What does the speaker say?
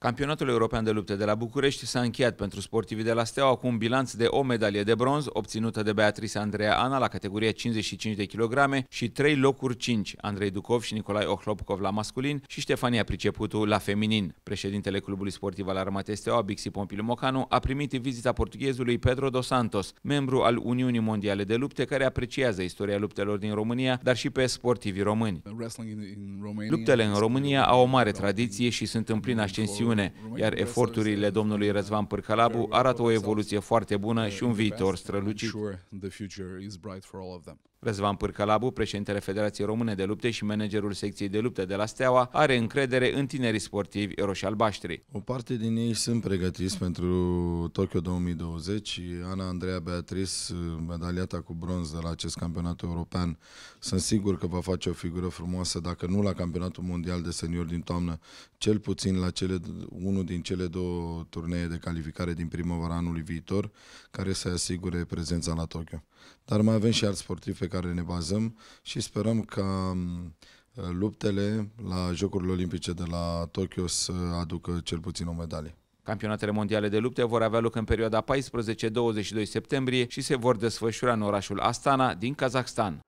Campionatul European de Lupte de la București s-a încheiat pentru sportivii de la Steaua cu un bilanț de o medalie de bronz obținută de Beatrice Andreea Ana la categoria 55 de kilograme și 3 locuri 5, Andrei Ducov și Nicolae Ohlopkov la masculin și Ștefania Priceputu la feminin. Președintele Clubului Sportiv al Armatei Steaua, Bixi Pompilu Mocanu, a primit vizita portughezului Pedro dos Santos, membru al Uniunii Mondiale de Lupte, care apreciază istoria luptelor din România, dar și pe sportivii români. Luptele în România au o mare tradiție și sunt în plină ascensiune regiune, iar eforturile domnului Răzvan Pârcălabu arată o evoluție foarte bună și un viitor strălucit. Răzvan Pârcălabu, președintele Federației Române de Lupte și managerul secției de lupte de la Steaua, are încredere în tinerii sportivi roșalbaștri. O parte din ei sunt pregătiți pentru Tokyo 2020. Ana Andreea Beatriz, medaliata cu bronz de la acest campionat european, sunt sigur că va face o figură frumoasă, dacă nu la campionatul mondial de seniori din toamnă, cel puțin la cele unul din cele două turnee de calificare din primăvara anului viitor, care să asigure prezența la Tokyo. Dar mai avem și alți sportivi pe care ne bazăm și sperăm ca mm, luptele la Jocurile Olimpice de la Tokyo să aducă cel puțin o medalie. Campionatele mondiale de lupte vor avea loc în perioada 14-22 septembrie și se vor desfășura în orașul Astana din Kazakhstan.